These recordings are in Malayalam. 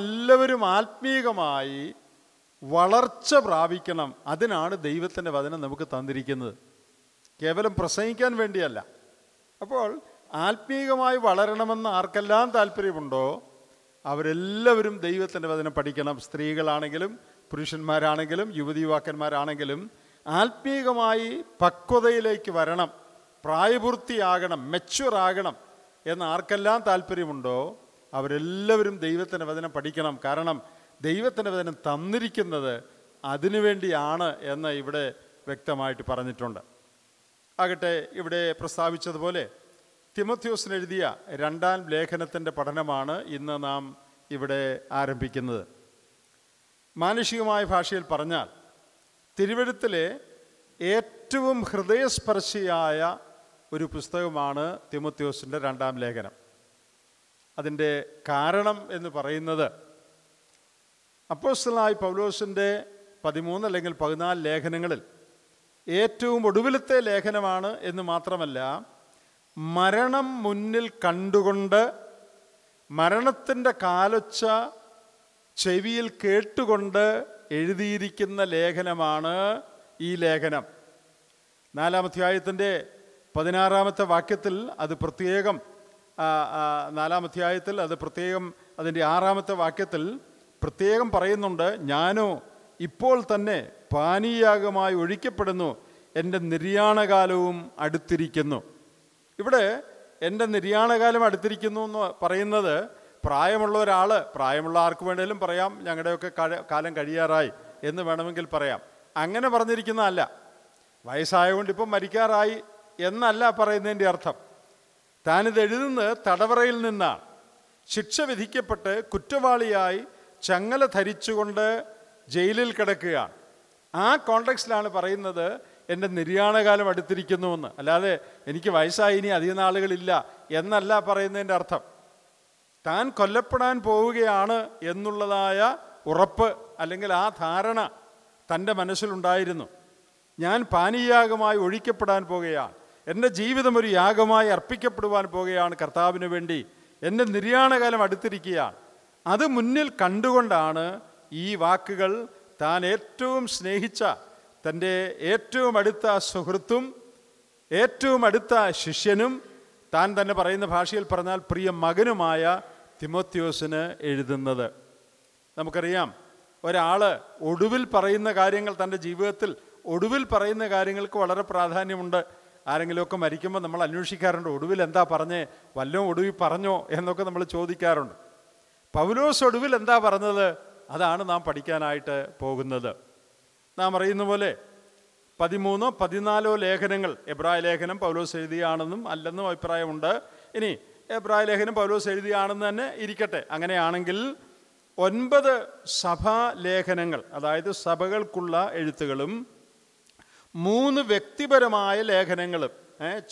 എല്ലാവരും ആത്മീകമായി വളർച്ച പ്രാപിക്കണം അതിനാണ് ദൈവത്തിൻ്റെ വചനം നമുക്ക് തന്നിരിക്കുന്നത് കേവലം പ്രസംഗിക്കാൻ വേണ്ടിയല്ല അപ്പോൾ ആത്മീകമായി വളരണമെന്ന് ആർക്കെല്ലാം താല്പര്യമുണ്ടോ അവരെല്ലാവരും ദൈവത്തിൻ്റെ വചനം പഠിക്കണം സ്ത്രീകളാണെങ്കിലും പുരുഷന്മാരാണെങ്കിലും യുവതി യുവാക്കന്മാരാണെങ്കിലും ആത്മീകമായി പക്വതയിലേക്ക് വരണം പ്രായപൂർത്തിയാകണം മെച്ചുവർ ആകണം എന്ന് ആർക്കെല്ലാം താല്പര്യമുണ്ടോ അവരെല്ലാവരും ദൈവത്തിൻ്റെ വചനം പഠിക്കണം കാരണം ദൈവത്തിൻ്റെ വചനം തന്നിരിക്കുന്നത് അതിനുവേണ്ടിയാണ് എന്ന് ഇവിടെ വ്യക്തമായിട്ട് പറഞ്ഞിട്ടുണ്ട് ആകട്ടെ ഇവിടെ പ്രസ്താവിച്ചതുപോലെ തിമത്യോസിന് എഴുതിയ രണ്ടാം ലേഖനത്തിൻ്റെ പഠനമാണ് ഇന്ന് നാം ഇവിടെ ആരംഭിക്കുന്നത് മാനുഷികമായ ഭാഷയിൽ പറഞ്ഞാൽ തിരുവഴുത്തിലെ ഏറ്റവും ഹൃദയസ്പർശിയായ ഒരു പുസ്തകമാണ് തിമത്യോസിൻ്റെ രണ്ടാം ലേഖനം അതിൻ്റെ കാരണം എന്ന് പറയുന്നത് അപ്പോസ്റ്റലായി പൗലോസിൻ്റെ പതിമൂന്ന് അല്ലെങ്കിൽ പതിനാല് ലേഖനങ്ങളിൽ ഏറ്റവും ഒടുവിലത്തെ ലേഖനമാണ് എന്ന് മാത്രമല്ല മരണം മുന്നിൽ കണ്ടുകൊണ്ട് മരണത്തിൻ്റെ കാലൊച്ച ചെവിയിൽ കേട്ടുകൊണ്ട് എഴുതിയിരിക്കുന്ന ലേഖനമാണ് ഈ ലേഖനം നാലാം അധ്യായത്തിൻ്റെ പതിനാറാമത്തെ വാക്യത്തിൽ അത് പ്രത്യേകം നാലാം അധ്യായത്തിൽ അത് പ്രത്യേകം അതിൻ്റെ ആറാമത്തെ വാക്യത്തിൽ പ്രത്യേകം പറയുന്നുണ്ട് ഞാനോ ഇപ്പോൾ തന്നെ പാനീയാകമായി ഒഴിക്കപ്പെടുന്നു എൻ്റെ നിര്യാണകാലവും അടുത്തിരിക്കുന്നു ഇവിടെ എൻ്റെ നിര്യാണകാലം അടുത്തിരിക്കുന്നു എന്ന് പറയുന്നത് പ്രായമുള്ള ഒരാൾ പ്രായമുള്ള ആർക്ക് വേണേലും പറയാം ഞങ്ങളുടെയൊക്കെ കാലം കഴിയാറായി എന്ന് വേണമെങ്കിൽ പറയാം അങ്ങനെ പറഞ്ഞിരിക്കുന്നതല്ല വയസ്സായതുകൊണ്ട് ഇപ്പം മരിക്കാറായി എന്നല്ല പറയുന്നതിൻ്റെ അർത്ഥം താനിത് എഴുതുന്നത് തടവറയിൽ നിന്നാണ് ശിക്ഷ വിധിക്കപ്പെട്ട് കുറ്റവാളിയായി ചങ്ങല ധരിച്ചുകൊണ്ട് ജയിലിൽ കിടക്കുകയാണ് ആ കോണ്ടെക്സ്റ്റിലാണ് പറയുന്നത് എൻ്റെ നിര്യാണകാലം അടുത്തിരിക്കുന്നുവെന്ന് അല്ലാതെ എനിക്ക് വയസ്സായി ഇനി അധിക നാളുകളില്ല എന്നല്ല പറയുന്നതിൻ്റെ അർത്ഥം താൻ കൊല്ലപ്പെടാൻ പോവുകയാണ് എന്നുള്ളതായ ഉറപ്പ് അല്ലെങ്കിൽ ആ ധാരണ തൻ്റെ മനസ്സിലുണ്ടായിരുന്നു ഞാൻ പാനീയാകമായി ഒഴിക്കപ്പെടാൻ പോവുകയാണ് എൻ്റെ ജീവിതം ഒരു യാഗമായി അർപ്പിക്കപ്പെടുവാൻ പോകുകയാണ് കർത്താവിന് വേണ്ടി എൻ്റെ നിര്യാണകാലം അടുത്തിരിക്കുകയാണ് അത് മുന്നിൽ കണ്ടുകൊണ്ടാണ് ഈ വാക്കുകൾ താൻ ഏറ്റവും സ്നേഹിച്ച തൻ്റെ ഏറ്റവും അടുത്ത സുഹൃത്തും ഏറ്റവും അടുത്ത ശിഷ്യനും താൻ തന്നെ പറയുന്ന ഭാഷയിൽ പറഞ്ഞാൽ പ്രിയ മകനുമായ തിമോത്യോസിന് എഴുതുന്നത് നമുക്കറിയാം ഒരാൾ ഒടുവിൽ പറയുന്ന കാര്യങ്ങൾ തൻ്റെ ജീവിതത്തിൽ ഒടുവിൽ പറയുന്ന കാര്യങ്ങൾക്ക് വളരെ പ്രാധാന്യമുണ്ട് ആരെങ്കിലുമൊക്കെ മരിക്കുമ്പോൾ നമ്മൾ അന്വേഷിക്കാറുണ്ട് ഒടുവിൽ എന്താ പറഞ്ഞേ വല്ലതും ഒടുവിൽ പറഞ്ഞോ എന്നൊക്കെ നമ്മൾ ചോദിക്കാറുണ്ട് പൗലോസ് ഒടുവിൽ എന്താ പറഞ്ഞത് അതാണ് നാം പഠിക്കാനായിട്ട് പോകുന്നത് നാം അറിയുന്ന പോലെ പതിമൂന്നോ പതിനാലോ ലേഖനങ്ങൾ എബ്രായ ലേഖനം പൗലോസ് എഴുതിയാണെന്നും അല്ലെന്നും അഭിപ്രായമുണ്ട് ഇനി എബ്രായ ലേഖനം പൗലോസ് എഴുതിയാണെന്ന് തന്നെ ഇരിക്കട്ടെ അങ്ങനെയാണെങ്കിൽ ഒൻപത് സഭാ ലേഖനങ്ങൾ അതായത് സഭകൾക്കുള്ള എഴുത്തുകളും മൂന്ന് വ്യക്തിപരമായ ലേഖനങ്ങൾ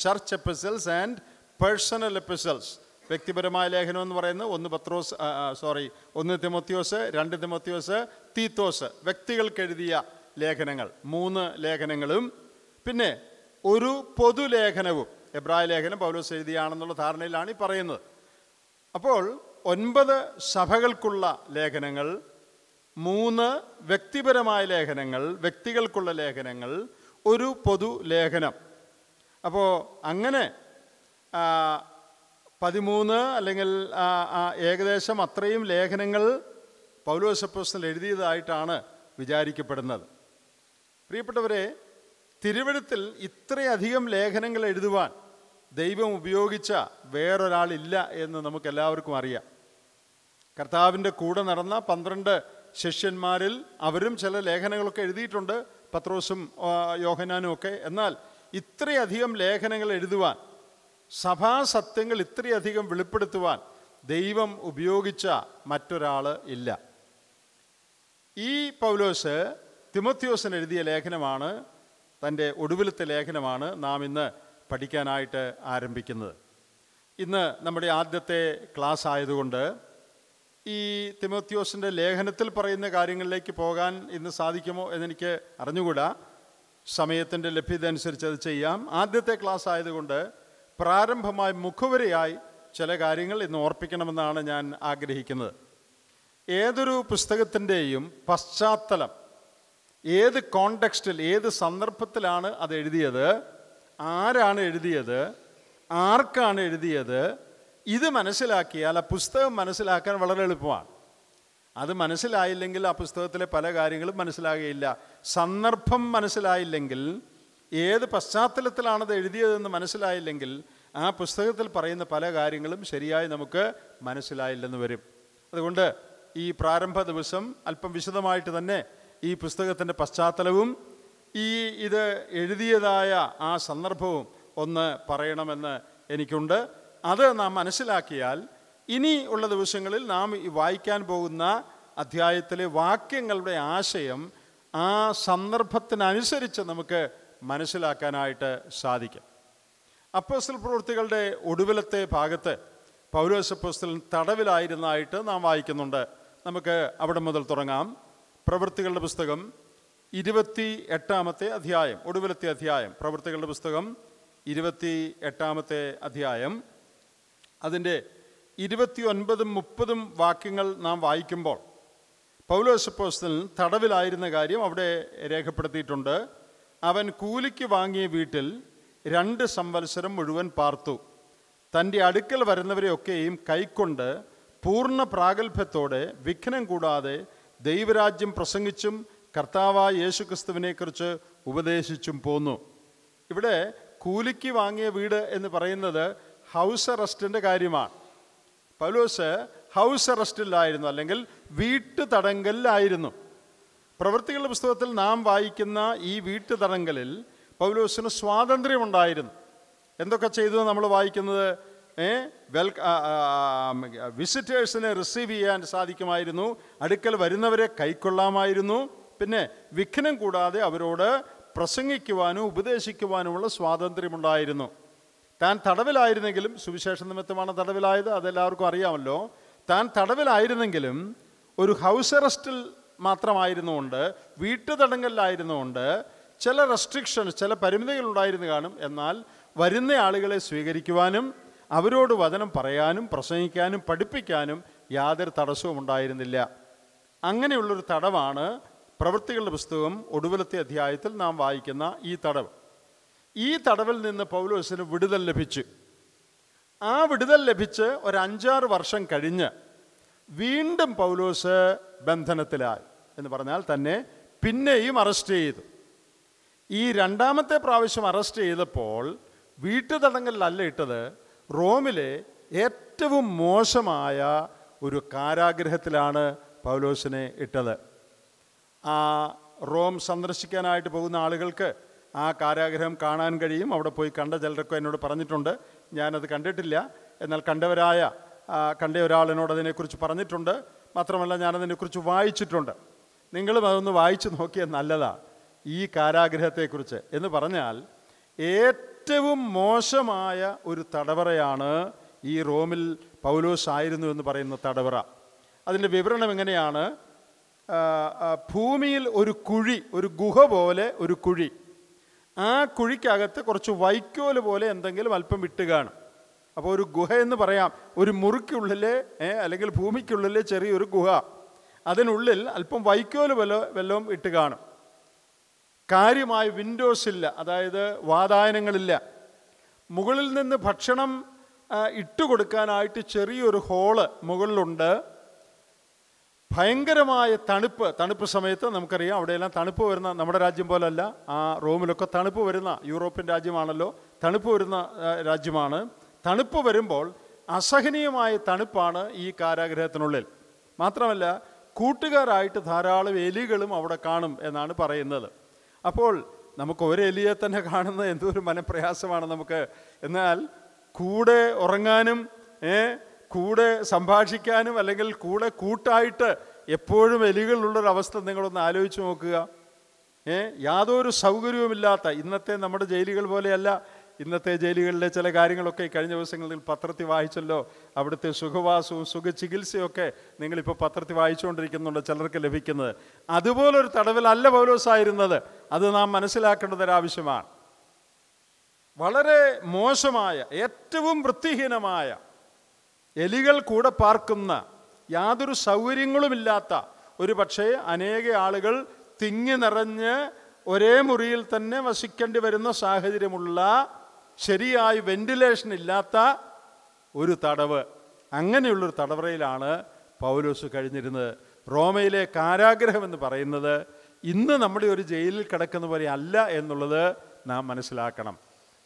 church epistles and personal epistles വ്യക്തിപരമായ ലേഖനം എന്ന് പറയുന്നത് ഒന്ന് പത്രോസ് സോറി ഒന്ന് തിമോത്യോസ് രണ്ട് തിമോത്യോസ് തീത്തോസ് വ്യക്തികൾക്ക് എഴുതിയ ലേഖനങ്ങൾ മൂന്ന് ലേഖനങ്ങളും പിന്നെ ഒരു പൊതുലേഖനവും എബ്രായ ലേഖനം പൗലോസ് എഴുതിയാണെന്നുള്ള ധാരണയിലാണ് ഈ പറയുന്നത് അപ്പോൾ ഒൻപത് സഭകൾക്കുള്ള ലേഖനങ്ങൾ മൂന്ന് വ്യക്തിപരമായ ലേഖനങ്ങൾ വ്യക്തികൾക്കുള്ള ലേഖനങ്ങൾ ഒരു പൊതു ലേഖനം അപ്പോൾ അങ്ങനെ പതിമൂന്ന് അല്ലെങ്കിൽ ഏകദേശം അത്രയും ലേഖനങ്ങൾ പൗലോസപ്പോസ്റ്റൽ എഴുതിയതായിട്ടാണ് വിചാരിക്കപ്പെടുന്നത് പ്രിയപ്പെട്ടവരെ തിരുവഴുത്തിൽ ഇത്രയധികം ലേഖനങ്ങൾ എഴുതുവാൻ ദൈവം ഉപയോഗിച്ച വേറൊരാളില്ല എന്ന് നമുക്കെല്ലാവർക്കും അറിയാം കർത്താവിൻ്റെ കൂടെ നടന്ന പന്ത്രണ്ട് ശിഷ്യന്മാരിൽ അവരും ചില ലേഖനങ്ങളൊക്കെ എഴുതിയിട്ടുണ്ട് പത്രോസും യോഹനാനും ഒക്കെ എന്നാൽ ഇത്രയധികം ലേഖനങ്ങൾ എഴുതുവാൻ സഭാസത്യങ്ങൾ ഇത്രയധികം വെളിപ്പെടുത്തുവാൻ ദൈവം ഉപയോഗിച്ച മറ്റൊരാൾ ഇല്ല ഈ പൗലോസ് തിമത്യോസൻ എഴുതിയ ലേഖനമാണ് തൻ്റെ ഒടുവിലത്തെ ലേഖനമാണ് നാം ഇന്ന് പഠിക്കാനായിട്ട് ആരംഭിക്കുന്നത് ഇന്ന് നമ്മുടെ ആദ്യത്തെ ക്ലാസ് ആയതുകൊണ്ട് ഈ തിമോത്യോസിൻ്റെ ലേഖനത്തിൽ പറയുന്ന കാര്യങ്ങളിലേക്ക് പോകാൻ ഇന്ന് സാധിക്കുമോ എന്നെനിക്ക് അറിഞ്ഞുകൂടാ സമയത്തിൻ്റെ ലഭ്യത അനുസരിച്ച് അത് ചെയ്യാം ആദ്യത്തെ ക്ലാസ് ആയതുകൊണ്ട് പ്രാരംഭമായി മുഖവരിയായി ചില കാര്യങ്ങൾ ഇന്ന് ഓർപ്പിക്കണമെന്നാണ് ഞാൻ ആഗ്രഹിക്കുന്നത് ഏതൊരു പുസ്തകത്തിൻ്റെയും പശ്ചാത്തലം ഏത് കോണ്ടെക്സ്റ്റിൽ ഏത് സന്ദർഭത്തിലാണ് അത് എഴുതിയത് ആരാണ് എഴുതിയത് ആർക്കാണ് എഴുതിയത് ഇത് മനസ്സിലാക്കിയാൽ ആ പുസ്തകം മനസ്സിലാക്കാൻ വളരെ എളുപ്പമാണ് അത് മനസ്സിലായില്ലെങ്കിൽ ആ പുസ്തകത്തിലെ പല കാര്യങ്ങളും മനസ്സിലാകുകയില്ല സന്ദർഭം മനസ്സിലായില്ലെങ്കിൽ ഏത് പശ്ചാത്തലത്തിലാണ് എഴുതിയതെന്ന് മനസ്സിലായില്ലെങ്കിൽ ആ പുസ്തകത്തിൽ പറയുന്ന പല കാര്യങ്ങളും ശരിയായി നമുക്ക് മനസ്സിലായില്ലെന്ന് വരും അതുകൊണ്ട് ഈ പ്രാരംഭ ദിവസം അല്പം വിശദമായിട്ട് തന്നെ ഈ പുസ്തകത്തിൻ്റെ പശ്ചാത്തലവും ഈ ഇത് എഴുതിയതായ ആ സന്ദർഭവും ഒന്ന് പറയണമെന്ന് എനിക്കുണ്ട് അത് നാം മനസ്സിലാക്കിയാൽ ഇനി ഉള്ള ദിവസങ്ങളിൽ നാം വായിക്കാൻ പോകുന്ന അധ്യായത്തിലെ വാക്യങ്ങളുടെ ആശയം ആ സന്ദർഭത്തിനനുസരിച്ച് നമുക്ക് മനസ്സിലാക്കാനായിട്ട് സാധിക്കും അപ്പോസ്റ്റൽ പ്രവൃത്തികളുടെ ഒടുവിലത്തെ ഭാഗത്ത് പൗലോസ് തടവിലായിരുന്നതായിട്ട് നാം വായിക്കുന്നുണ്ട് നമുക്ക് അവിടെ മുതൽ തുടങ്ങാം പ്രവൃത്തികളുടെ പുസ്തകം ഇരുപത്തി എട്ടാമത്തെ അധ്യായം ഒടുവിലത്തെ അധ്യായം പ്രവൃത്തികളുടെ പുസ്തകം ഇരുപത്തി എട്ടാമത്തെ അധ്യായം അതിൻ്റെ ഇരുപത്തിയൊൻപതും മുപ്പതും വാക്യങ്ങൾ നാം വായിക്കുമ്പോൾ പൗലോസപ്പോസ്തൽ തടവിലായിരുന്ന കാര്യം അവിടെ രേഖപ്പെടുത്തിയിട്ടുണ്ട് അവൻ കൂലിക്ക് വാങ്ങിയ വീട്ടിൽ രണ്ട് സംവത്സരം മുഴുവൻ പാർത്തു തൻ്റെ അടുക്കൽ വരുന്നവരെയൊക്കെയും കൈക്കൊണ്ട് പൂർണ്ണ പ്രാഗൽഭ്യത്തോടെ വിഘ്നം കൂടാതെ ദൈവരാജ്യം പ്രസംഗിച്ചും കർത്താവായ യേശുക്രിസ്തുവിനെക്കുറിച്ച് ഉപദേശിച്ചും പോന്നു ഇവിടെ കൂലിക്ക് വാങ്ങിയ വീട് എന്ന് പറയുന്നത് ഹൗസ് അറസ്റ്റിൻ്റെ കാര്യമാണ് പൗലോസ് ഹൗസ് അറസ്റ്റിലായിരുന്നു അല്ലെങ്കിൽ വീട്ടു തടങ്കലിലായിരുന്നു പ്രവൃത്തികളുടെ പുസ്തകത്തിൽ നാം വായിക്കുന്ന ഈ വീട്ടു തടങ്കലിൽ പൗലോസിന് സ്വാതന്ത്ര്യമുണ്ടായിരുന്നു എന്തൊക്കെ ചെയ്തു നമ്മൾ വായിക്കുന്നത് വെൽ വിസിറ്റേഴ്സിനെ റിസീവ് ചെയ്യാൻ സാധിക്കുമായിരുന്നു അടുക്കൽ വരുന്നവരെ കൈക്കൊള്ളാമായിരുന്നു പിന്നെ വിഘ്നം കൂടാതെ അവരോട് പ്രസംഗിക്കുവാനും ഉപദേശിക്കുവാനുമുള്ള സ്വാതന്ത്ര്യമുണ്ടായിരുന്നു താൻ തടവിലായിരുന്നെങ്കിലും സുവിശേഷ നിമിത്തമാണ് തടവിലായത് അതെല്ലാവർക്കും അറിയാമല്ലോ താൻ തടവിലായിരുന്നെങ്കിലും ഒരു ഹൗസ് അറസ്റ്റിൽ മാത്രമായിരുന്നുകൊണ്ട് വീട്ടുതടങ്കലിലായിരുന്നുകൊണ്ട് ചില റെസ്ട്രിക്ഷൻസ് ചില പരിമിതികൾ ഉണ്ടായിരുന്നു കാണും എന്നാൽ വരുന്ന ആളുകളെ സ്വീകരിക്കുവാനും അവരോട് വചനം പറയാനും പ്രസംഗിക്കാനും പഠിപ്പിക്കാനും യാതൊരു തടസ്സവും ഉണ്ടായിരുന്നില്ല അങ്ങനെയുള്ളൊരു തടവാണ് പ്രവൃത്തികളുടെ പുസ്തകം ഒടുവിലത്തെ അധ്യായത്തിൽ നാം വായിക്കുന്ന ഈ തടവ് ഈ തടവിൽ നിന്ന് പൗലോസിന് വിടുതൽ ലഭിച്ചു ആ വിടുതൽ ലഭിച്ച് ഒരു അഞ്ചാറ് വർഷം കഴിഞ്ഞ് വീണ്ടും പൗലോസ് ബന്ധനത്തിലായി എന്ന് പറഞ്ഞാൽ തന്നെ പിന്നെയും അറസ്റ്റ് ചെയ്തു ഈ രണ്ടാമത്തെ പ്രാവശ്യം അറസ്റ്റ് ചെയ്തപ്പോൾ വീട്ടുതടങ്കലിലല്ല ഇട്ടത് റോമിലെ ഏറ്റവും മോശമായ ഒരു കാരാഗ്രഹത്തിലാണ് പൗലോസിനെ ഇട്ടത് ആ റോം സന്ദർശിക്കാനായിട്ട് പോകുന്ന ആളുകൾക്ക് ആ കാരാഗ്രഹം കാണാൻ കഴിയും അവിടെ പോയി കണ്ട ചിലരൊക്കെ എന്നോട് പറഞ്ഞിട്ടുണ്ട് ഞാനത് കണ്ടിട്ടില്ല എന്നാൽ കണ്ടവരായ കണ്ട ഒരാൾ എന്നോട് അതിനെക്കുറിച്ച് പറഞ്ഞിട്ടുണ്ട് മാത്രമല്ല ഞാനതിനെക്കുറിച്ച് വായിച്ചിട്ടുണ്ട് നിങ്ങളും അതൊന്ന് വായിച്ചു നോക്കിയാൽ നല്ലതാണ് ഈ കാരാഗ്രഹത്തെക്കുറിച്ച് എന്ന് പറഞ്ഞാൽ ഏറ്റവും മോശമായ ഒരു തടവറയാണ് ഈ റോമിൽ പൗലോസ് ആയിരുന്നു എന്ന് പറയുന്ന തടവറ അതിൻ്റെ വിവരണം എങ്ങനെയാണ് ഭൂമിയിൽ ഒരു കുഴി ഒരു ഗുഹ പോലെ ഒരു കുഴി ആ കുഴിക്കകത്ത് കുറച്ച് വൈക്കോൽ പോലെ എന്തെങ്കിലും അല്പം ഇട്ട് കാണും അപ്പോൾ ഒരു ഗുഹ എന്ന് പറയാം ഒരു മുറിക്കുള്ളിലെ അല്ലെങ്കിൽ ഭൂമിക്കുള്ളിലെ ചെറിയൊരു ഗുഹ അതിനുള്ളിൽ അല്പം വൈക്കോൽ വല്ല വല്ലതും ഇട്ട് കാണും കാര്യമായ വിൻഡോസ് ഇല്ല അതായത് വാതായനങ്ങളില്ല മുകളിൽ നിന്ന് ഭക്ഷണം ഇട്ടുകൊടുക്കാനായിട്ട് ചെറിയൊരു ഹോള് മുകളിലുണ്ട് ഭയങ്കരമായ തണുപ്പ് തണുപ്പ് സമയത്ത് നമുക്കറിയാം അവിടെയെല്ലാം തണുപ്പ് വരുന്ന നമ്മുടെ രാജ്യം പോലല്ല ആ റോമിലൊക്കെ തണുപ്പ് വരുന്ന യൂറോപ്യൻ രാജ്യമാണല്ലോ തണുപ്പ് വരുന്ന രാജ്യമാണ് തണുപ്പ് വരുമ്പോൾ അസഹനീയമായ തണുപ്പാണ് ഈ കാരാഗ്രഹത്തിനുള്ളിൽ മാത്രമല്ല കൂട്ടുകാരായിട്ട് ധാരാളം എലികളും അവിടെ കാണും എന്നാണ് പറയുന്നത് അപ്പോൾ നമുക്ക് ഒരു എലിയെ തന്നെ കാണുന്നത് എന്തൊരു മനപ്രയാസമാണ് നമുക്ക് എന്നാൽ കൂടെ ഉറങ്ങാനും കൂടെ സംഭാഷിക്കാനും അല്ലെങ്കിൽ കൂടെ കൂട്ടായിട്ട് എപ്പോഴും എലികളുള്ളൊരവസ്ഥ നിങ്ങളൊന്ന് ആലോചിച്ച് നോക്കുക ഏ യാതൊരു സൗകര്യവുമില്ലാത്ത ഇന്നത്തെ നമ്മുടെ ജയിലുകൾ പോലെയല്ല ഇന്നത്തെ ജയിലുകളിലെ ചില കാര്യങ്ങളൊക്കെ കഴിഞ്ഞ ദിവസങ്ങളിൽ പത്രത്തിൽ വായിച്ചല്ലോ അവിടുത്തെ സുഖവാസവും ചികിത്സയൊക്കെ നിങ്ങളിപ്പോൾ പത്രത്തിൽ വായിച്ചുകൊണ്ടിരിക്കുന്നുണ്ട് ചിലർക്ക് ലഭിക്കുന്നത് അതുപോലൊരു തടവിലല്ല പൗലോസായിരുന്നത് അത് നാം ഒരാവശ്യമാണ് വളരെ മോശമായ ഏറ്റവും വൃത്തിഹീനമായ എലികൾ കൂടെ പാർക്കുന്ന യാതൊരു സൗകര്യങ്ങളുമില്ലാത്ത ഒരു പക്ഷേ അനേക ആളുകൾ തിങ്ങി നിറഞ്ഞ് ഒരേ മുറിയിൽ തന്നെ വസിക്കേണ്ടി വരുന്ന സാഹചര്യമുള്ള ശരിയായി വെന്റിലേഷൻ ഇല്ലാത്ത ഒരു തടവ് അങ്ങനെയുള്ളൊരു തടവറയിലാണ് പൗലോസ് കഴിഞ്ഞിരുന്നത് റോമയിലെ കാരാഗ്രഹം എന്ന് പറയുന്നത് ഇന്ന് നമ്മുടെ ഒരു ജയിലിൽ കിടക്കുന്ന പോലെ അല്ല എന്നുള്ളത് നാം മനസ്സിലാക്കണം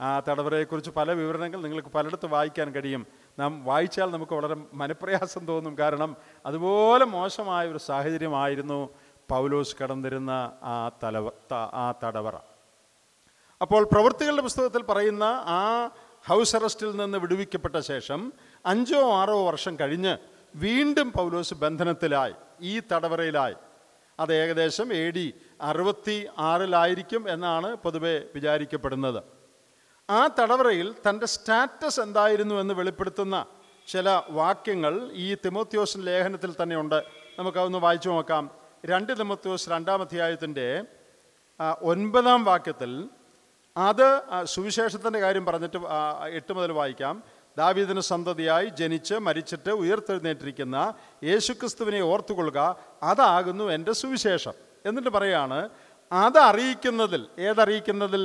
ആ തടവറയെക്കുറിച്ച് പല വിവരണങ്ങൾ നിങ്ങൾക്ക് പലയിടത്ത് വായിക്കാൻ കഴിയും നാം വായിച്ചാൽ നമുക്ക് വളരെ മനപ്രയാസം തോന്നും കാരണം അതുപോലെ മോശമായ ഒരു സാഹചര്യമായിരുന്നു പൗലോസ് കടന്നിരുന്ന ആ തലവ ആ തടവറ അപ്പോൾ പ്രവൃത്തികളുടെ പുസ്തകത്തിൽ പറയുന്ന ആ ഹൗസ് അറസ്റ്റിൽ നിന്ന് വിടുവിക്കപ്പെട്ട ശേഷം അഞ്ചോ ആറോ വർഷം കഴിഞ്ഞ് വീണ്ടും പൗലോസ് ബന്ധനത്തിലായി ഈ തടവറയിലായി അത് ഏകദേശം എ ഡി അറുപത്തി ആറിലായിരിക്കും എന്നാണ് പൊതുവെ വിചാരിക്കപ്പെടുന്നത് ആ തടവറയിൽ തൻ്റെ സ്റ്റാറ്റസ് എന്തായിരുന്നു എന്ന് വെളിപ്പെടുത്തുന്ന ചില വാക്യങ്ങൾ ഈ തിമോത്യോസ് ലേഖനത്തിൽ തന്നെയുണ്ട് നമുക്കതൊന്ന് വായിച്ചു നോക്കാം രണ്ട് തിമോത്യോസ് രണ്ടാം അധ്യായത്തിൻ്റെ ഒൻപതാം വാക്യത്തിൽ അത് സുവിശേഷത്തിൻ്റെ കാര്യം പറഞ്ഞിട്ട് എട്ട് മുതൽ വായിക്കാം ദാവീദിന് സന്തതിയായി ജനിച്ച് മരിച്ചിട്ട് ഉയർത്തെഴുന്നേറ്റിരിക്കുന്ന യേശുക്രിസ്തുവിനെ ഓർത്തുകൊള്ളുക അതാകുന്നു എൻ്റെ സുവിശേഷം എന്നിട്ട് പറയാണ് അത് അറിയിക്കുന്നതിൽ ഏതറിയിക്കുന്നതിൽ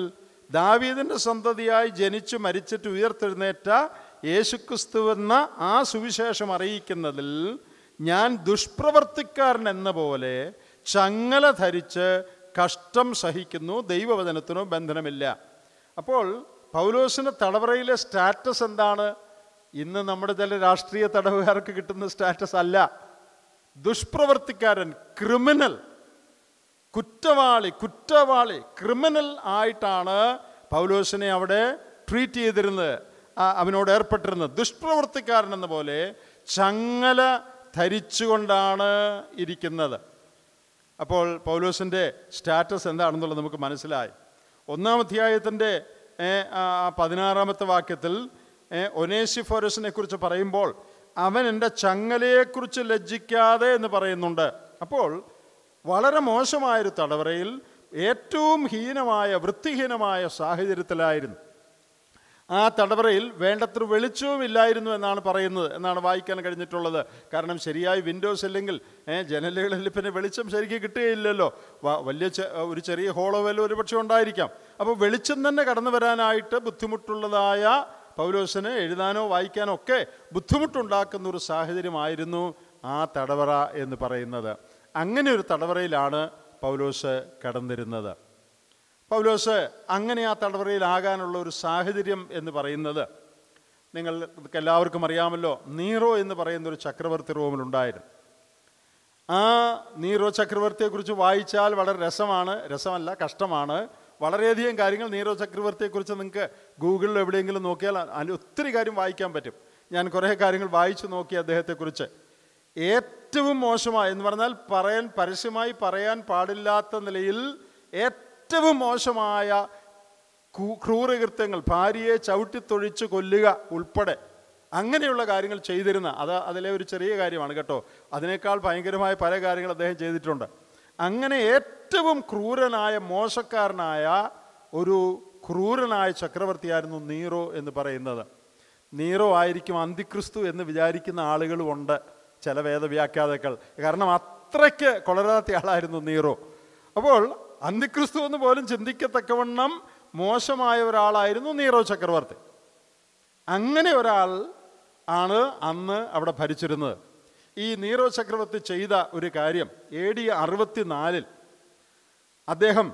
ദാവീദിൻ്റെ സന്തതിയായി ജനിച്ചു മരിച്ചിട്ട് ഉയർത്തെഴുന്നേറ്റ യേശുക്രിസ്തുവെന്ന ആ സുവിശേഷം അറിയിക്കുന്നതിൽ ഞാൻ ദുഷ്പ്രവർത്തിക്കാരൻ എന്ന പോലെ ചങ്ങല ധരിച്ച് കഷ്ടം സഹിക്കുന്നു ദൈവവചനത്തിനോ ബന്ധനമില്ല അപ്പോൾ പൗലോസിന് തടവറയിലെ സ്റ്റാറ്റസ് എന്താണ് ഇന്ന് നമ്മുടെ ചില രാഷ്ട്രീയ തടവുകാർക്ക് കിട്ടുന്ന സ്റ്റാറ്റസ് അല്ല ദുഷ്പ്രവർത്തിക്കാരൻ ക്രിമിനൽ കുറ്റവാളി കുറ്റവാളി ക്രിമിനൽ ആയിട്ടാണ് പൗലോസിനെ അവിടെ ട്രീറ്റ് ചെയ്തിരുന്നത് അവനോട് ഏർപ്പെട്ടിരുന്നത് എന്ന പോലെ ചങ്ങല ധരിച്ചുകൊണ്ടാണ് ഇരിക്കുന്നത് അപ്പോൾ പൗലോസിൻ്റെ സ്റ്റാറ്റസ് എന്താണെന്നുള്ളത് നമുക്ക് മനസ്സിലായി ഒന്നാം അധ്യായത്തിൻ്റെ പതിനാറാമത്തെ വാക്യത്തിൽ ഒനേസിഫോരസിനെ കുറിച്ച് പറയുമ്പോൾ അവൻ എൻ്റെ ചങ്ങലയെക്കുറിച്ച് ലജ്ജിക്കാതെ എന്ന് പറയുന്നുണ്ട് അപ്പോൾ വളരെ മോശമായൊരു തടവറയിൽ ഏറ്റവും ഹീനമായ വൃത്തിഹീനമായ സാഹചര്യത്തിലായിരുന്നു ആ തടവറയിൽ വേണ്ടത്ര വെളിച്ചവും ഇല്ലായിരുന്നു എന്നാണ് പറയുന്നത് എന്നാണ് വായിക്കാൻ കഴിഞ്ഞിട്ടുള്ളത് കാരണം ശരിയായി വിൻഡോസ് ഇല്ലെങ്കിൽ ജനലുകളിൽ പിന്നെ വെളിച്ചം ശരിക്കും കിട്ടുകയില്ലല്ലോ വലിയ ഒരു ചെറിയ ഹോളോ വെല്ലോ ഒരു പക്ഷേ ഉണ്ടായിരിക്കാം അപ്പോൾ വെളിച്ചം തന്നെ കടന്നു വരാനായിട്ട് ബുദ്ധിമുട്ടുള്ളതായ പൗലോസിന് എഴുതാനോ വായിക്കാനോ ഒക്കെ ബുദ്ധിമുട്ടുണ്ടാക്കുന്ന ഒരു സാഹചര്യമായിരുന്നു ആ തടവറ എന്ന് പറയുന്നത് അങ്ങനെ ഒരു തടവറയിലാണ് പൗലോസ് കടന്നിരുന്നത് പൗലോസ് അങ്ങനെ ആ തടവറയിലാകാനുള്ള ഒരു സാഹചര്യം എന്ന് പറയുന്നത് നിങ്ങൾക്ക് എല്ലാവർക്കും അറിയാമല്ലോ നീറോ എന്ന് പറയുന്ന ഒരു ചക്രവർത്തി റോമിലുണ്ടായിരുന്നു ആ നീറോ ചക്രവർത്തിയെക്കുറിച്ച് വായിച്ചാൽ വളരെ രസമാണ് രസമല്ല കഷ്ടമാണ് വളരെയധികം കാര്യങ്ങൾ നീറോ ചക്രവർത്തിയെക്കുറിച്ച് നിങ്ങൾക്ക് ഗൂഗിളിൽ എവിടെയെങ്കിലും നോക്കിയാൽ ഒത്തിരി കാര്യം വായിക്കാൻ പറ്റും ഞാൻ കുറേ കാര്യങ്ങൾ വായിച്ചു നോക്കി അദ്ദേഹത്തെക്കുറിച്ച് ഏറ്റവും ഏറ്റവും മോശമായ എന്ന് പറഞ്ഞാൽ പറയാൻ പരസ്യമായി പറയാൻ പാടില്ലാത്ത നിലയിൽ ഏറ്റവും മോശമായ ക്രൂരകൃത്യങ്ങൾ ഭാര്യയെ ചവിട്ടിത്തൊഴിച്ച് കൊല്ലുക ഉൾപ്പെടെ അങ്ങനെയുള്ള കാര്യങ്ങൾ ചെയ്തിരുന്ന അത് അതിലെ ഒരു ചെറിയ കാര്യമാണ് കേട്ടോ അതിനേക്കാൾ ഭയങ്കരമായ പല കാര്യങ്ങൾ അദ്ദേഹം ചെയ്തിട്ടുണ്ട് അങ്ങനെ ഏറ്റവും ക്രൂരനായ മോശക്കാരനായ ഒരു ക്രൂരനായ ചക്രവർത്തിയായിരുന്നു നീറോ എന്ന് പറയുന്നത് നീറോ ആയിരിക്കും അന്തിക്രിസ്തു എന്ന് വിചാരിക്കുന്ന ആളുകളുമുണ്ട് ചില വേദവ്യാഖ്യാതാക്കൾ കാരണം അത്രയ്ക്ക് കൊളരാത്ത ആളായിരുന്നു നീറോ അപ്പോൾ അന്തിക്രിസ്തു എന്ന് പോലും ചിന്തിക്കത്തക്കവണ്ണം മോശമായ ഒരാളായിരുന്നു നീറോ ചക്രവർത്തി അങ്ങനെ ഒരാൾ ആണ് അന്ന് അവിടെ ഭരിച്ചിരുന്നത് ഈ നീറോ ചക്രവർത്തി ചെയ്ത ഒരു കാര്യം എ ഡി അറുപത്തിനാലിൽ അദ്ദേഹം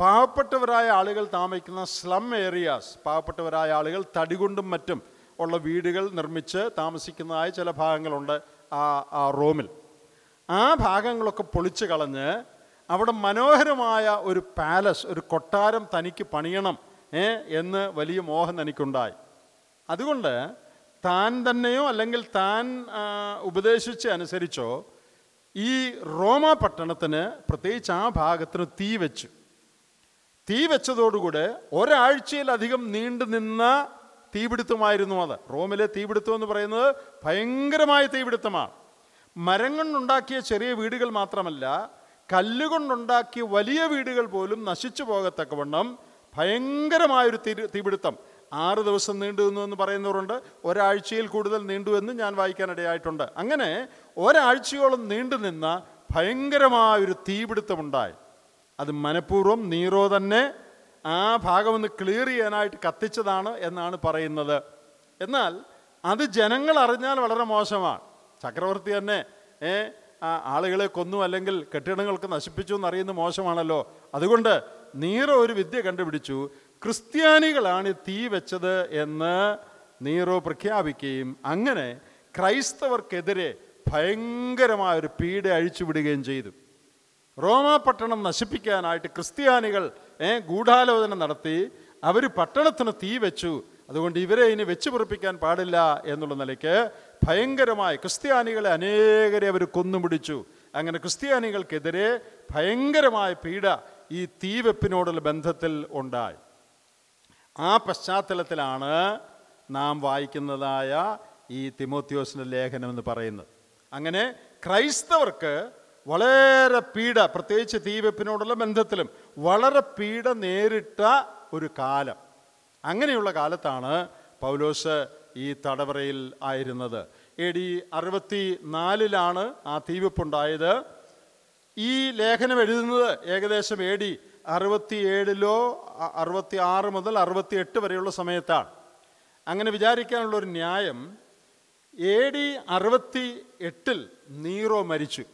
പാവപ്പെട്ടവരായ ആളുകൾ താമസിക്കുന്ന സ്ലം ഏരിയാസ് പാവപ്പെട്ടവരായ ആളുകൾ തടികൊണ്ടും മറ്റും ഉള്ള വീടുകൾ നിർമ്മിച്ച് താമസിക്കുന്നതായ ചില ഭാഗങ്ങളുണ്ട് ആ ആ റോമിൽ ആ ഭാഗങ്ങളൊക്കെ പൊളിച്ചു കളഞ്ഞ് അവിടെ മനോഹരമായ ഒരു പാലസ് ഒരു കൊട്ടാരം തനിക്ക് പണിയണം ഏ എന്ന് വലിയ മോഹം തനിക്കുണ്ടായി അതുകൊണ്ട് താൻ തന്നെയോ അല്ലെങ്കിൽ താൻ ഉപദേശിച്ച് അനുസരിച്ചോ ഈ റോമ പട്ടണത്തിന് പ്രത്യേകിച്ച് ആ ഭാഗത്തിന് തീ വെച്ചു തീ വെച്ചതോടുകൂടെ ഒരാഴ്ചയിലധികം നീണ്ടു നിന്ന തീപിടുത്തമായിരുന്നു അത് റോമിലെ തീപിടുത്തം എന്ന് പറയുന്നത് ഭയങ്കരമായ തീപിടുത്തമാണ് മരം കൊണ്ടുണ്ടാക്കിയ ചെറിയ വീടുകൾ മാത്രമല്ല കല്ലുകൊണ്ടുണ്ടാക്കിയ വലിയ വീടുകൾ പോലും നശിച്ചു പോകത്തക്കവണ്ണം ഭയങ്കരമായൊരു തീ തീപിടുത്തം ആറ് ദിവസം നീണ്ടു എന്ന് പറയുന്നവരുണ്ട് ഒരാഴ്ചയിൽ കൂടുതൽ നീണ്ടു എന്ന് ഞാൻ വായിക്കാനിടയായിട്ടുണ്ട് അങ്ങനെ ഒരാഴ്ചയോളം നീണ്ടു നിന്ന ഭയങ്കരമായൊരു തീപിടുത്തമുണ്ടായി അത് മനഃപൂർവ്വം നീറോ തന്നെ ആ ഭാഗമൊന്ന് ക്ലിയർ ചെയ്യാനായിട്ട് കത്തിച്ചതാണ് എന്നാണ് പറയുന്നത് എന്നാൽ അത് ജനങ്ങൾ അറിഞ്ഞാൽ വളരെ മോശമാണ് ചക്രവർത്തി തന്നെ ഏ ആളുകളെ കൊന്നു അല്ലെങ്കിൽ കെട്ടിടങ്ങൾക്ക് നശിപ്പിച്ചു എന്നറിയുന്നത് മോശമാണല്ലോ അതുകൊണ്ട് നീറോ ഒരു വിദ്യ കണ്ടുപിടിച്ചു ക്രിസ്ത്യാനികളാണ് തീ വെച്ചത് എന്ന് നീറോ പ്രഖ്യാപിക്കുകയും അങ്ങനെ ക്രൈസ്തവർക്കെതിരെ ഭയങ്കരമായൊരു പീഡ അഴിച്ചുവിടുകയും ചെയ്തു റോമാ പട്ടണം നശിപ്പിക്കാനായിട്ട് ക്രിസ്ത്യാനികൾ ഗൂഢാലോചന നടത്തി അവർ പട്ടണത്തിന് തീ വെച്ചു അതുകൊണ്ട് ഇവരെ ഇനി വെച്ചു പുറപ്പിക്കാൻ പാടില്ല എന്നുള്ള നിലയ്ക്ക് ഭയങ്കരമായി ക്രിസ്ത്യാനികളെ അനേകരെ അവർ കൊന്നുപിടിച്ചു അങ്ങനെ ക്രിസ്ത്യാനികൾക്കെതിരെ ഭയങ്കരമായ പീഡ ഈ തീവെപ്പിനോടുള്ള ബന്ധത്തിൽ ഉണ്ടായി ആ പശ്ചാത്തലത്തിലാണ് നാം വായിക്കുന്നതായ ഈ തിമോത്യോസിൻ്റെ ലേഖനം എന്ന് പറയുന്നത് അങ്ങനെ ക്രൈസ്തവർക്ക് വളരെ പീഡ പ്രത്യേകിച്ച് തീവെപ്പിനോടുള്ള ബന്ധത്തിലും വളരെ പീഡ നേരിട്ട ഒരു കാലം അങ്ങനെയുള്ള കാലത്താണ് പൗലോസ് ഈ തടവറയിൽ ആയിരുന്നത് എ ഡി അറുപത്തി നാലിലാണ് ആ തീവെപ്പുണ്ടായത് ഈ ലേഖനം എഴുതുന്നത് ഏകദേശം എ ഡി ഏഴിലോ അറുപത്തി ആറ് മുതൽ എട്ട് വരെയുള്ള സമയത്താണ് അങ്ങനെ വിചാരിക്കാനുള്ളൊരു ന്യായം എ ഡി അറുപത്തി എട്ടിൽ നീറോ മരിച്ചു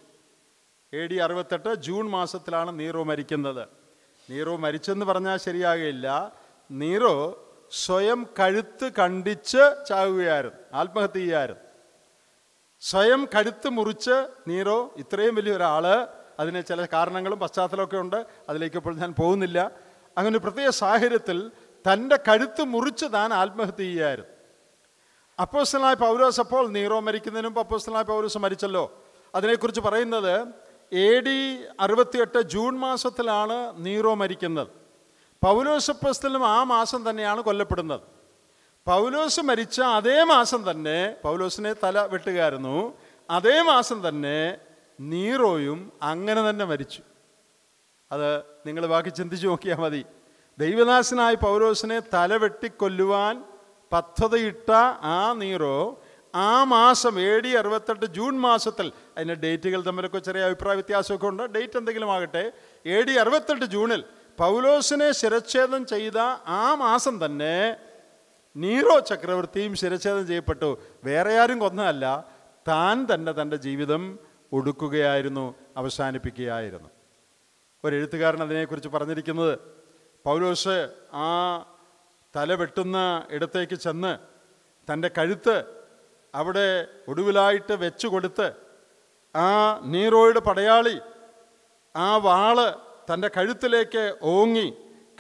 എ ഡി അറുപത്തെട്ട് ജൂൺ മാസത്തിലാണ് നീറോ മരിക്കുന്നത് നീറോ മരിച്ചെന്ന് പറഞ്ഞാൽ ശരിയാകുകയില്ല നീറോ സ്വയം കഴുത്ത് കണ്ടിച്ച് ചാകുകയായിരുന്നു ആത്മഹത്യ ചെയ്യായിരുന്നു സ്വയം കഴുത്ത് മുറിച്ച് നീറോ ഇത്രയും വലിയ ഒരാൾ അതിന് ചില കാരണങ്ങളും പശ്ചാത്തലമൊക്കെ ഉണ്ട് അതിലേക്ക് ഇപ്പോൾ ഞാൻ പോകുന്നില്ല അങ്ങനെ ഒരു പ്രത്യേക സാഹചര്യത്തിൽ തൻ്റെ കഴുത്ത് മുറിച്ച് താൻ ആത്മഹത്യ ചെയ്യായിരുന്നു അപ്പോസ്റ്റലായ പൗരോസ് അപ്പോൾ നീറോ മരിക്കുന്നതിനും അപ്പോസ്റ്റലായ പൗരോസ് മരിച്ചല്ലോ അതിനെക്കുറിച്ച് പറയുന്നത് എ ഡി അറുപത്തിയെട്ട് ജൂൺ മാസത്തിലാണ് നീറോ മരിക്കുന്നത് പൗലോസ് പൗലോസപ്പസ്തലും ആ മാസം തന്നെയാണ് കൊല്ലപ്പെടുന്നത് പൗലോസ് മരിച്ച അതേ മാസം തന്നെ പൗലോസിനെ തല വെട്ടുകയായിരുന്നു അതേ മാസം തന്നെ നീറോയും അങ്ങനെ തന്നെ മരിച്ചു അത് നിങ്ങൾ ബാക്കി ചിന്തിച്ച് നോക്കിയാൽ മതി ദൈവദാസനായി പൗലോസിനെ തല വെട്ടിക്കൊല്ലുവാൻ പദ്ധതിയിട്ട ആ നീറോ ആ മാസം എ ഡി അറുപത്തെട്ട് ജൂൺ മാസത്തിൽ അതിൻ്റെ ഡേറ്റുകൾ തമ്മിലൊക്കെ ചെറിയ അഭിപ്രായ വ്യത്യാസമൊക്കെ ഉണ്ട് ഡേറ്റ് എന്തെങ്കിലും ആകട്ടെ എ ഡി അറുപത്തെട്ട് ജൂണിൽ പൗലോസിനെ ശിരച്ഛേദം ചെയ്ത ആ മാസം തന്നെ നീറോ ചക്രവർത്തിയും ശിരച്ഛേദം ചെയ്യപ്പെട്ടു വേറെ ആരും കൊന്നതല്ല താൻ തന്നെ തൻ്റെ ജീവിതം ഒടുക്കുകയായിരുന്നു അവസാനിപ്പിക്കുകയായിരുന്നു ഒരെഴുത്തുകാരൻ അതിനെക്കുറിച്ച് പറഞ്ഞിരിക്കുന്നത് പൗലോസ് ആ തല വെട്ടുന്ന ഇടത്തേക്ക് ചെന്ന് തൻ്റെ കഴുത്ത് അവിടെ ഒടുവിലായിട്ട് വെച്ചു കൊടുത്ത് ആ നീറോയുടെ പടയാളി ആ വാള് തൻ്റെ കഴുത്തിലേക്ക് ഓങ്ങി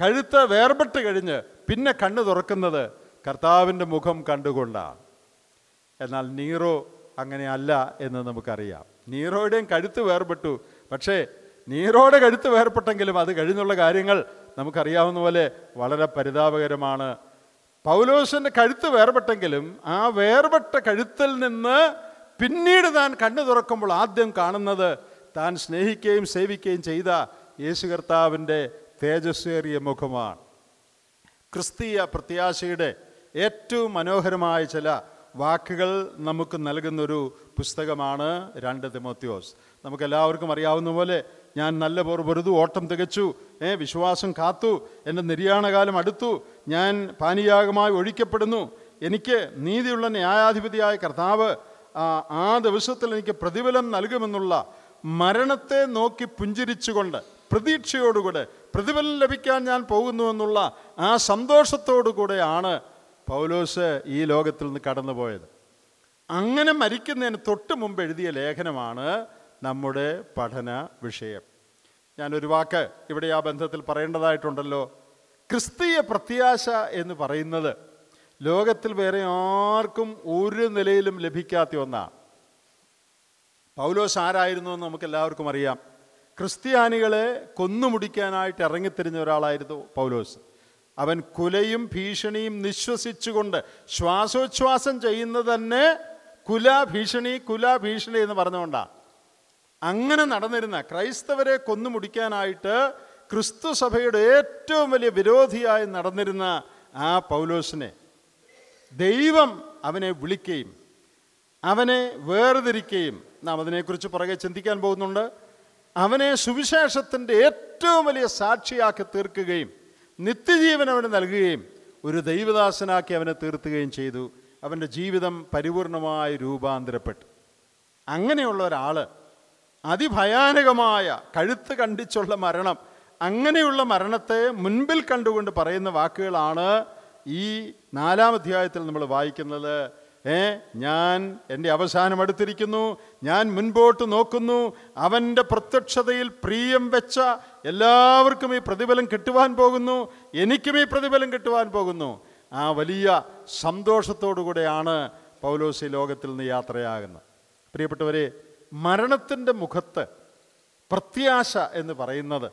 കഴുത്ത് വേർപെട്ട് കഴിഞ്ഞ് പിന്നെ കണ്ണു തുറക്കുന്നത് കർത്താവിൻ്റെ മുഖം കണ്ടുകൊണ്ടാണ് എന്നാൽ നീറോ അങ്ങനെയല്ല എന്ന് നമുക്കറിയാം നീറോയുടെയും കഴുത്ത് വേർപെട്ടു പക്ഷേ നീറോയുടെ കഴുത്ത് വേർപെട്ടെങ്കിലും അത് കഴിഞ്ഞുള്ള കാര്യങ്ങൾ നമുക്കറിയാവുന്ന പോലെ വളരെ പരിതാപകരമാണ് പൗലോസിൻ്റെ കഴുത്ത് വേർപെട്ടെങ്കിലും ആ വേർപെട്ട കഴുത്തിൽ നിന്ന് പിന്നീട് താൻ കണ്ണു തുറക്കുമ്പോൾ ആദ്യം കാണുന്നത് താൻ സ്നേഹിക്കുകയും സേവിക്കുകയും ചെയ്ത യേശു കർത്താവിൻ്റെ തേജസ്വേറിയ മുഖമാണ് ക്രിസ്തീയ പ്രത്യാശയുടെ ഏറ്റവും മനോഹരമായ ചില വാക്കുകൾ നമുക്ക് നൽകുന്നൊരു പുസ്തകമാണ് രണ്ട് തിമോത്യോസ് നമുക്കെല്ലാവർക്കും അറിയാവുന്ന പോലെ ഞാൻ നല്ല വെറുതു ഓട്ടം തികച്ചു ഏ വിശ്വാസം കാത്തു എൻ്റെ നിര്യാണകാലം അടുത്തു ഞാൻ പാനീയാകമായി ഒഴിക്കപ്പെടുന്നു എനിക്ക് നീതിയുള്ള ന്യായാധിപതിയായ കർത്താവ് ആ ദിവസത്തിൽ എനിക്ക് പ്രതിഫലം നൽകുമെന്നുള്ള മരണത്തെ നോക്കി പുഞ്ചിരിച്ചുകൊണ്ട് പ്രതീക്ഷയോടുകൂടെ പ്രതിഫലം ലഭിക്കാൻ ഞാൻ പോകുന്നുവെന്നുള്ള ആ സന്തോഷത്തോടു കൂടെയാണ് പൗലോസ് ഈ ലോകത്തിൽ നിന്ന് കടന്നുപോയത് അങ്ങനെ മരിക്കുന്നതിന് തൊട്ട് മുമ്പ് എഴുതിയ ലേഖനമാണ് നമ്മുടെ പഠന വിഷയം ഞാനൊരു വാക്ക് ഇവിടെ ആ ബന്ധത്തിൽ പറയേണ്ടതായിട്ടുണ്ടല്ലോ ക്രിസ്തീയ പ്രത്യാശ എന്ന് പറയുന്നത് ലോകത്തിൽ വേറെ ആർക്കും ഒരു നിലയിലും ലഭിക്കാത്ത ഒന്നാണ് പൗലോസ് ആരായിരുന്നു എന്ന് നമുക്ക് എല്ലാവർക്കും അറിയാം ക്രിസ്ത്യാനികളെ കൊന്നുമുടിക്കാനായിട്ട് ഇറങ്ങിത്തിരിഞ്ഞ ഒരാളായിരുന്നു പൗലോസ് അവൻ കുലയും ഭീഷണിയും നിശ്വസിച്ചുകൊണ്ട് ശ്വാസോച്ഛ്വാസം ചെയ്യുന്നത് തന്നെ കുല ഭീഷണി കുല ഭീഷണി എന്ന് പറഞ്ഞുകൊണ്ടാണ് അങ്ങനെ നടന്നിരുന്ന ക്രൈസ്തവരെ കൊന്നുമുടിക്കാനായിട്ട് ക്രിസ്തു സഭയുടെ ഏറ്റവും വലിയ വിരോധിയായി നടന്നിരുന്ന ആ പൗലോസിനെ ദൈവം അവനെ വിളിക്കുകയും അവനെ വേർതിരിക്കുകയും നാം അതിനെക്കുറിച്ച് പുറകെ ചിന്തിക്കാൻ പോകുന്നുണ്ട് അവനെ സുവിശേഷത്തിൻ്റെ ഏറ്റവും വലിയ സാക്ഷിയാക്കി തീർക്കുകയും നിത്യജീവൻ അവന് നൽകുകയും ഒരു ദൈവദാസനാക്കി അവനെ തീർത്തുകയും ചെയ്തു അവൻ്റെ ജീവിതം പരിപൂർണമായി രൂപാന്തരപ്പെട്ടു അങ്ങനെയുള്ള ഒരാൾ അതിഭയാനകമായ കഴുത്ത് കണ്ടിച്ചുള്ള മരണം അങ്ങനെയുള്ള മരണത്തെ മുൻപിൽ കണ്ടുകൊണ്ട് പറയുന്ന വാക്കുകളാണ് ഈ നാലാം അധ്യായത്തിൽ നമ്മൾ വായിക്കുന്നത് ഏ ഞാൻ എൻ്റെ അവസാനം അടുത്തിരിക്കുന്നു ഞാൻ മുൻപോട്ട് നോക്കുന്നു അവൻ്റെ പ്രത്യക്ഷതയിൽ പ്രിയം വെച്ച എല്ലാവർക്കും ഈ പ്രതിഫലം കിട്ടുവാൻ പോകുന്നു എനിക്കും ഈ പ്രതിഫലം കിട്ടുവാൻ പോകുന്നു ആ വലിയ സന്തോഷത്തോടു കൂടെയാണ് പൗലോസി ലോകത്തിൽ നിന്ന് യാത്രയാകുന്നത് പ്രിയപ്പെട്ടവരെ മരണത്തിൻ്റെ മുഖത്ത് പ്രത്യാശ എന്ന് പറയുന്നത്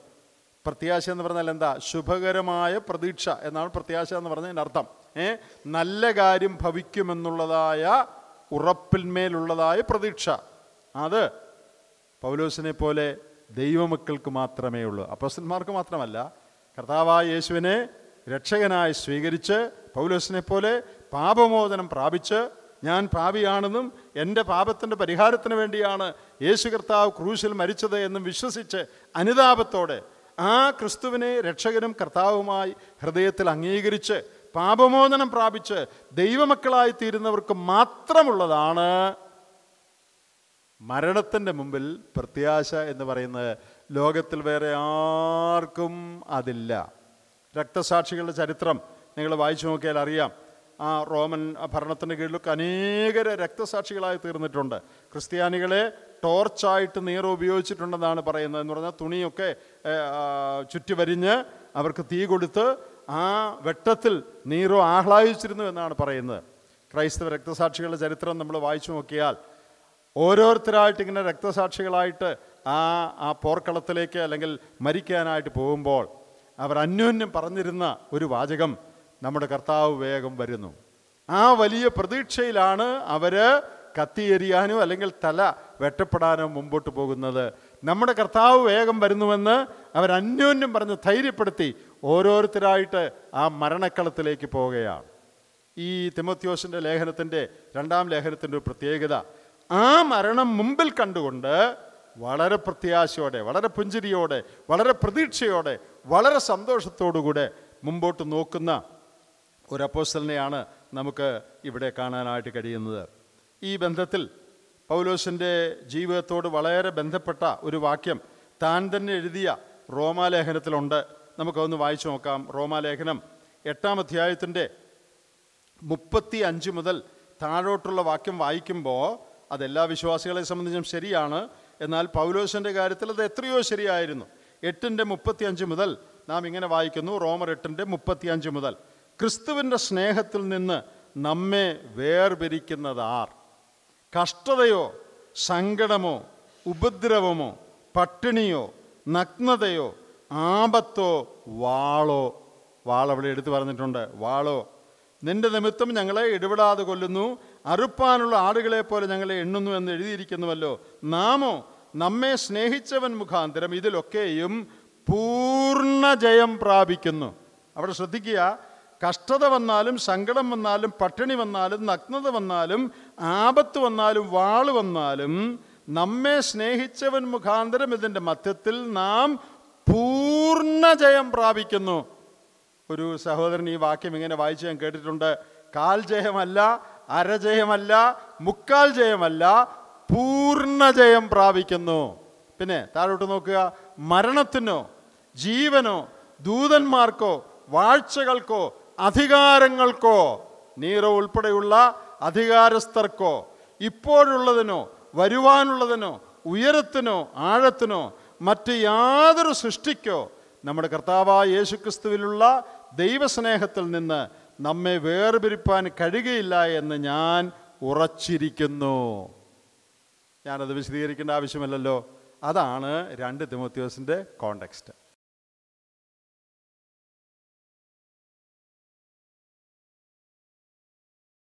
പ്രത്യാശ എന്ന് പറഞ്ഞാൽ എന്താ ശുഭകരമായ പ്രതീക്ഷ എന്നാണ് പ്രത്യാശ എന്ന് പറഞ്ഞതിൻ്റെ അർത്ഥം ഏ നല്ല കാര്യം ഭവിക്കുമെന്നുള്ളതായ ഉറപ്പിന്മേലുള്ളതായ പ്രതീക്ഷ അത് പൗലോസിനെ പോലെ ദൈവമക്കൾക്ക് മാത്രമേ ഉള്ളൂ അപ്പസ്തന്മാർക്ക് മാത്രമല്ല കർത്താവായ യേശുവിനെ രക്ഷകനായി സ്വീകരിച്ച് പൗലോസിനെ പോലെ പാപമോചനം പ്രാപിച്ച് ഞാൻ പാപിയാണെന്നും എൻ്റെ പാപത്തിൻ്റെ പരിഹാരത്തിന് വേണ്ടിയാണ് യേശു കർത്താവ് ക്രൂശിൽ മരിച്ചത് എന്നും വിശ്വസിച്ച് അനുതാപത്തോടെ ആ ക്രിസ്തുവിനെ രക്ഷകനും കർത്താവുമായി ഹൃദയത്തിൽ അംഗീകരിച്ച് പാപമോചനം പ്രാപിച്ച് ദൈവമക്കളായി തീരുന്നവർക്ക് മാത്രമുള്ളതാണ് മരണത്തിൻ്റെ മുമ്പിൽ പ്രത്യാശ എന്ന് പറയുന്നത് ലോകത്തിൽ വേറെ ആർക്കും അതില്ല രക്തസാക്ഷികളുടെ ചരിത്രം നിങ്ങൾ വായിച്ചു നോക്കിയാൽ അറിയാം ആ റോമൻ ഭരണത്തിൻ്റെ കീഴിലൊക്കെ അനേകരെ രക്തസാക്ഷികളായി തീർന്നിട്ടുണ്ട് ക്രിസ്ത്യാനികളെ ടോർച്ചായിട്ട് നീർ ഉപയോഗിച്ചിട്ടുണ്ടെന്നാണ് പറയുന്നത് എന്ന് പറഞ്ഞാൽ തുണിയൊക്കെ വരിഞ്ഞ് അവർക്ക് തീ കൊടുത്ത് ആ വെട്ടത്തിൽ നീറോ ആഹ്ലാദിച്ചിരുന്നു എന്നാണ് പറയുന്നത് ക്രൈസ്തവ രക്തസാക്ഷികളുടെ ചരിത്രം നമ്മൾ വായിച്ചു നോക്കിയാൽ ഓരോരുത്തരായിട്ട് ഇങ്ങനെ രക്തസാക്ഷികളായിട്ട് ആ ആ പോർക്കളത്തിലേക്ക് അല്ലെങ്കിൽ മരിക്കാനായിട്ട് പോകുമ്പോൾ അവർ അന്യോന്യം പറഞ്ഞിരുന്ന ഒരു വാചകം നമ്മുടെ കർത്താവ് വേഗം വരുന്നു ആ വലിയ പ്രതീക്ഷയിലാണ് അവർ കത്തിയെരിയാനോ അല്ലെങ്കിൽ തല വെട്ടപ്പെടാനോ മുമ്പോട്ട് പോകുന്നത് നമ്മുടെ കർത്താവ് വേഗം വരുന്നുവെന്ന് അവർ അന്യോന്യം പറഞ്ഞ് ധൈര്യപ്പെടുത്തി ഓരോരുത്തരായിട്ട് ആ മരണക്കളത്തിലേക്ക് പോവുകയാണ് ഈ തിമത്യോസിൻ്റെ ലേഖനത്തിൻ്റെ രണ്ടാം ലേഖനത്തിൻ്റെ ഒരു പ്രത്യേകത ആ മരണം മുമ്പിൽ കണ്ടുകൊണ്ട് വളരെ പ്രത്യാശയോടെ വളരെ പുഞ്ചിരിയോടെ വളരെ പ്രതീക്ഷയോടെ വളരെ സന്തോഷത്തോടുകൂടെ മുമ്പോട്ട് നോക്കുന്ന ഒരു അപ്പോസ്റ്റലിനെയാണ് നമുക്ക് ഇവിടെ കാണാനായിട്ട് കഴിയുന്നത് ഈ ബന്ധത്തിൽ പൗലോസിൻ്റെ ജീവിതത്തോട് വളരെ ബന്ധപ്പെട്ട ഒരു വാക്യം താൻ തന്നെ എഴുതിയ റോമാലേഖനത്തിലുണ്ട് നമുക്കൊന്ന് വായിച്ചു നോക്കാം റോമാലേഖനം എട്ടാം അധ്യായത്തിൻ്റെ മുപ്പത്തി അഞ്ച് മുതൽ താഴോട്ടുള്ള വാക്യം വായിക്കുമ്പോൾ അതെല്ലാ വിശ്വാസികളെ സംബന്ധിച്ചും ശരിയാണ് എന്നാൽ പൗലോസിൻ്റെ കാര്യത്തിൽ അത് എത്രയോ ശരിയായിരുന്നു എട്ടിൻ്റെ മുപ്പത്തി അഞ്ച് മുതൽ നാം ഇങ്ങനെ വായിക്കുന്നു റോമർ എട്ടിൻ്റെ മുപ്പത്തി അഞ്ച് മുതൽ ക്രിസ്തുവിൻ്റെ സ്നേഹത്തിൽ നിന്ന് നമ്മെ വേർപിരിക്കുന്നത് ആർ കഷ്ടതയോ സങ്കടമോ ഉപദ്രവമോ പട്ടിണിയോ നഗ്നതയോ ആപത്തോ വാളോ വാളവിടെ എടുത്തു പറഞ്ഞിട്ടുണ്ട് വാളോ നിന്റെ നിമിത്തം ഞങ്ങളെ ഇടപെടാതെ കൊല്ലുന്നു അറുപ്പാനുള്ള ആടുകളെ പോലെ ഞങ്ങളെ എണ്ണുന്നു എന്ന് എഴുതിയിരിക്കുന്നുവല്ലോ നാമോ നമ്മെ സ്നേഹിച്ചവൻ മുഖാന്തരം ഇതിലൊക്കെയും പൂർണ്ണ ജയം പ്രാപിക്കുന്നു അവിടെ ശ്രദ്ധിക്കുക കഷ്ടത വന്നാലും സങ്കടം വന്നാലും പട്ടിണി വന്നാലും നഗ്നത വന്നാലും ആപത്ത് വന്നാലും വാള് വന്നാലും നമ്മെ സ്നേഹിച്ചവൻ മുഖാന്തരം ഇതിൻ്റെ മധ്യത്തിൽ നാം പൂർണ്ണ ജയം പ്രാപിക്കുന്നു ഒരു സഹോദരൻ ഈ വാക്യം ഇങ്ങനെ വായിച്ച് ഞാൻ കേട്ടിട്ടുണ്ട് കാൽ ജയമല്ല അരജയമല്ല മുക്കാൽ ജയമല്ല പൂർണ്ണ ജയം പ്രാപിക്കുന്നു പിന്നെ താഴോട്ട് നോക്കുക മരണത്തിനോ ജീവനോ ദൂതന്മാർക്കോ വാഴ്ചകൾക്കോ അധികാരങ്ങൾക്കോ നീറോ ഉൾപ്പെടെയുള്ള അധികാരസ്ഥർക്കോ ഇപ്പോഴുള്ളതിനോ വരുവാനുള്ളതിനോ ഉയരത്തിനോ ആഴത്തിനോ മറ്റ് യാതൊരു സൃഷ്ടിക്കോ നമ്മുടെ കർത്താവായ യേശുക്രിസ്തുവിലുള്ള ദൈവസ്നേഹത്തിൽ നിന്ന് നമ്മെ വേർപിരിപ്പാൻ കഴിയുകയില്ല എന്ന് ഞാൻ ഉറച്ചിരിക്കുന്നു ഞാനത് വിശദീകരിക്കേണ്ട ആവശ്യമല്ലല്ലോ അതാണ് രണ്ട് തിമോത്യോസിൻ്റെ കോണ്ടെക്സ്റ്റ്